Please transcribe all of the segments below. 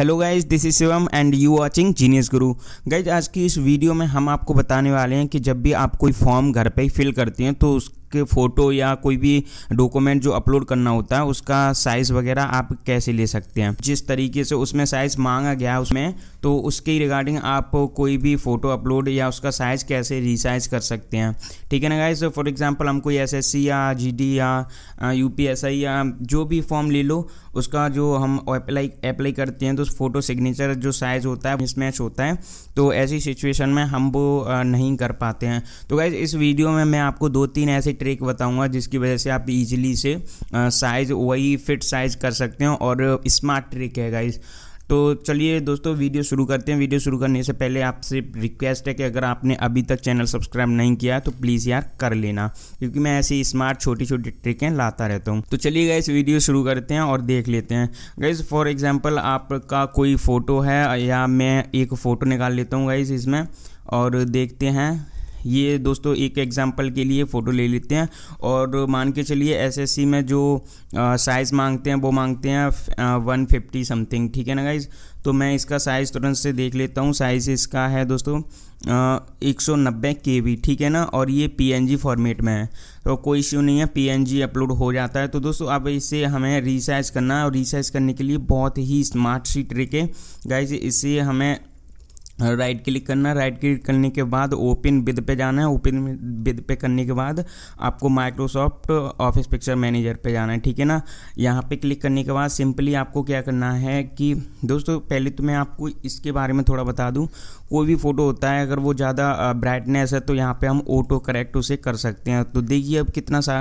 hello guys this is Shivam and you watching Genius Guru guys आज की इस video में हम आपको बताने वाले हैं कि जब भी आप कोई फॉर्म घर पे ही फिल करती हैं तो उस के फ़ोटो या कोई भी डॉक्यूमेंट जो अपलोड करना होता है उसका साइज़ वगैरह आप कैसे ले सकते हैं जिस तरीके से उसमें साइज़ मांगा गया है उसमें तो उसके रिगार्डिंग आप कोई भी फ़ोटो अपलोड या उसका साइज़ कैसे रिसाइज कर सकते हैं ठीक है ना गाइज फॉर एग्जांपल हम कोई एस या जी या यू या जो भी फॉर्म ले लो उसका जो हम अप्लाई अप्लाई करते हैं तो फ़ोटो सिग्नेचर जो साइज़ होता है मिसमैच होता है तो ऐसी सिचुएशन में हम वो नहीं कर पाते हैं तो गाइज़ इस वीडियो में मैं आपको दो तीन ऐसे ट्रिक बताऊंगा जिसकी वजह से आप इजीली से साइज़ वही फिट साइज़ कर सकते हैं और स्मार्ट ट्रिक है गाइज़ तो चलिए दोस्तों वीडियो शुरू करते हैं वीडियो शुरू करने से पहले आपसे रिक्वेस्ट है कि अगर आपने अभी तक चैनल सब्सक्राइब नहीं किया तो प्लीज़ यार कर लेना क्योंकि मैं ऐसी स्मार्ट छोटी छोटी ट्रिकें लाता रहता हूँ तो चलिए गए वीडियो शुरू करते हैं और देख लेते हैं गाइज फॉर एग्जाम्पल आपका कोई फ़ोटो है या मैं एक फ़ोटो निकाल लेता हूँ गाइज इसमें और देखते हैं ये दोस्तों एक एग्जाम्पल के लिए फ़ोटो ले लेते हैं और मान के चलिए एसएससी में जो साइज़ मांगते हैं वो मांगते हैं वन फिफ्टी समथिंग ठीक है ना गाइज तो मैं इसका साइज़ तुरंत से देख लेता हूँ साइज़ इसका है दोस्तों एक सौ नब्बे के वी ठीक है ना और ये पी फॉर्मेट में है तो कोई इश्यू नहीं है पी अपलोड हो जाता है तो दोस्तों अब इसे हमें रिसाइज करना है और रिसाइज करने के लिए बहुत ही स्मार्ट सी ट्रिक है गाइज इसे हमें राइट क्लिक करना राइट क्लिक करने के बाद ओपन विद पे जाना है ओपन विद पे करने के बाद आपको माइक्रोसॉफ्ट ऑफिस पिक्चर मैनेजर पे जाना है ठीक है ना यहाँ पे क्लिक करने के बाद सिंपली आपको क्या करना है कि दोस्तों पहले तो मैं आपको इसके बारे में थोड़ा बता दूँ कोई भी फ़ोटो होता है अगर वो ज़्यादा ब्राइटनेस है तो यहाँ पर हम ऑटो करेक्ट उसे कर सकते हैं तो देखिए अब कितना सा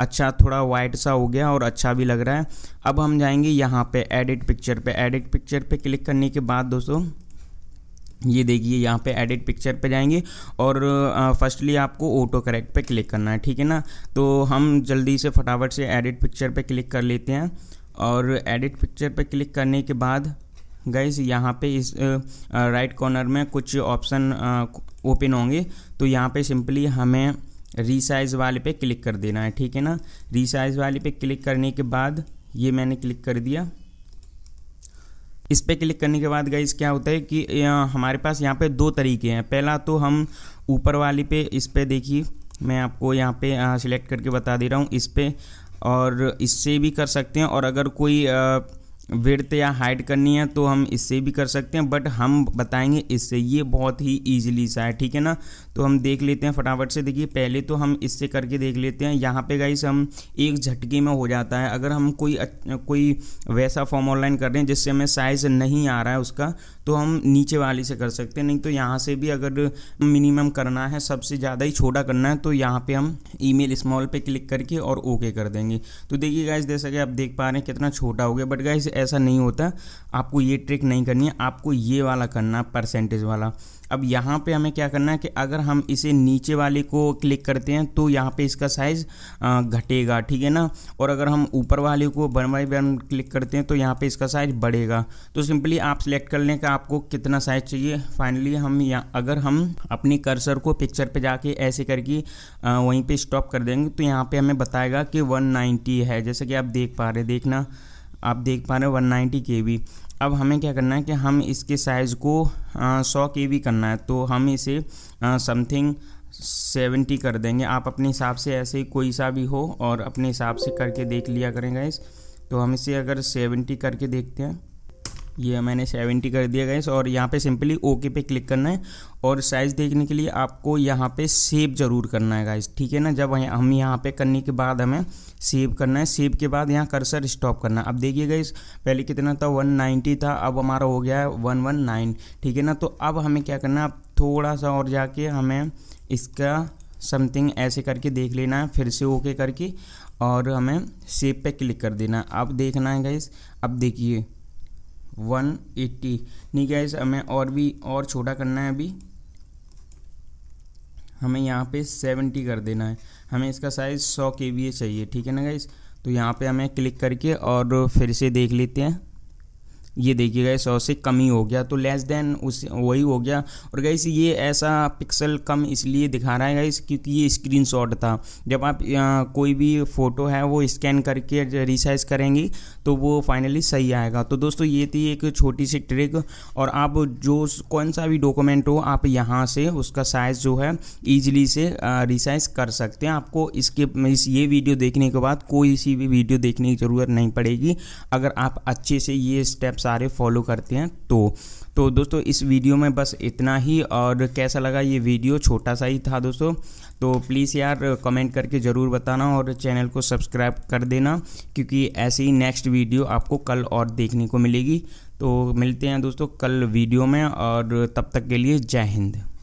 अच्छा थोड़ा वाइट सा हो गया और अच्छा भी लग रहा है अब हम जाएंगे यहाँ पर एडिट पिक्चर पर एडिट पिक्चर पर क्लिक करने के बाद दोस्तों ये देखिए यहाँ पे एडिट पिक्चर पे जाएंगे और फर्स्टली आपको ऑटो करेक्ट पे क्लिक करना है ठीक है ना तो हम जल्दी से फटाफट से एडिट पिक्चर पे क्लिक कर लेते हैं और एडिट पिक्चर पे क्लिक करने के बाद गैस यहाँ पे इस राइट कॉर्नर में कुछ ऑप्शन ओपन होंगे तो यहाँ पे सिंपली हमें रीसाइज वाले पे क्लिक कर देना है ठीक है ना रीसाइज वाले पे क्लिक करने के बाद ये मैंने क्लिक कर दिया इस पर क्लिक करने के बाद गाइज क्या होता है कि हमारे पास यहाँ पे दो तरीके हैं पहला तो हम ऊपर वाली पे इस पर देखिए मैं आपको यहाँ पे सिलेक्ट करके बता दे रहा हूँ इस पर और इससे भी कर सकते हैं और अगर कोई विड्थ या हाइट करनी है तो हम इससे भी कर सकते हैं बट हम बताएंगे इससे ये बहुत ही ईजिली सा है ठीक है ना तो हम देख लेते हैं फटाफट से देखिए पहले तो हम इससे करके देख लेते हैं यहाँ पे गाइस हम एक झटके में हो जाता है अगर हम कोई कोई वैसा फॉर्म ऑनलाइन कर रहे हैं जिससे हमें साइज़ नहीं आ रहा है उसका तो हम नीचे वाली से कर सकते हैं नहीं तो यहाँ से भी अगर मिनिमम करना है सबसे ज़्यादा ही छोटा करना है तो यहाँ पर हम ई मेल स्मॉल पर क्लिक करके और ओके कर देंगे तो देखिए गाइज जैसा कि आप देख पा रहे हैं कितना छोटा हो गया बट गाइज ऐसा नहीं होता आपको ये ट्रिक नहीं करनी है आपको ये वाला करना परसेंटेज वाला अब यहाँ पे हमें क्या करना है कि अगर हम इसे नीचे वाले को क्लिक करते हैं तो यहाँ पे इसका साइज़ घटेगा ठीक है ना और अगर हम ऊपर वाले को वन बाई वन क्लिक करते हैं तो यहाँ पे इसका साइज़ बढ़ेगा तो सिंपली आप सिलेक्ट कर लें कि आपको कितना साइज़ चाहिए फाइनली हम या अगर हम अपने कर्सर को पिक्चर पर जाके ऐसे करके वहीं पर स्टॉप कर देंगे तो यहाँ पर हमें बताएगा कि वन है जैसे कि आप देख पा रहे देखना आप देख पा रहे हो वन नाइन्टी के वी अब हमें क्या करना है कि हम इसके साइज़ को सौ के वी करना है तो हम इसे समथिंग सेवेंटी कर देंगे आप अपने हिसाब से ऐसे ही कोई सा भी हो और अपने हिसाब से करके देख लिया करेंगे इस तो हम इसे अगर सेवेंटी करके देखते हैं ये मैंने सेवेंटी कर दिया गैस और यहाँ पे सिंपली ओके पे क्लिक करना है और साइज़ देखने के लिए आपको यहाँ पे सेव ज़रूर करना है गाइस ठीक है ना जब हम यहाँ पे करने के बाद हमें सेव करना है सेव के बाद यहाँ कर्सर स्टॉप करना है अब देखिए गाइस पहले कितना था 190 था अब हमारा हो गया है 119 ठीक है ना तो अब हमें क्या करना है अब थोड़ा सा और जाके हमें इसका समथिंग ऐसे करके देख लेना है फिर से ओके करके और हमें सेव पे क्लिक कर देना अब देखना है गाइस अब देखिए वन एट्टी नहीं गैस हमें और भी और छोटा करना है अभी हमें यहाँ पे सेवेंटी कर देना है हमें इसका साइज़ सौ के बी चाहिए ठीक है ना गाइस तो यहाँ पे हमें क्लिक करके और फिर से देख लेते हैं ये देखिए गए सौ से कम ही हो गया तो लेस देन उस वही हो गया और गई ये ऐसा पिक्सल कम इसलिए दिखा रहा है गई क्योंकि ये स्क्रीनशॉट था जब आप आ, कोई भी फ़ोटो है वो स्कैन करके रिसाइज करेंगी तो वो फाइनली सही आएगा तो दोस्तों ये थी एक छोटी सी ट्रिक और आप जो कौन सा भी डॉक्यूमेंट हो आप यहाँ से उसका साइज़ जो है ईजिली से रिसाइज कर सकते हैं आपको इसके इस ये वीडियो देखने के बाद कोई सी भी वीडियो देखने की ज़रूरत नहीं पड़ेगी अगर आप अच्छे से ये स्टेप्स सारे फॉलो करते हैं तो तो दोस्तों इस वीडियो में बस इतना ही और कैसा लगा ये वीडियो छोटा सा ही था दोस्तों तो प्लीज़ यार कमेंट करके ज़रूर बताना और चैनल को सब्सक्राइब कर देना क्योंकि ऐसे ही नेक्स्ट वीडियो आपको कल और देखने को मिलेगी तो मिलते हैं दोस्तों कल वीडियो में और तब तक के लिए जय हिंद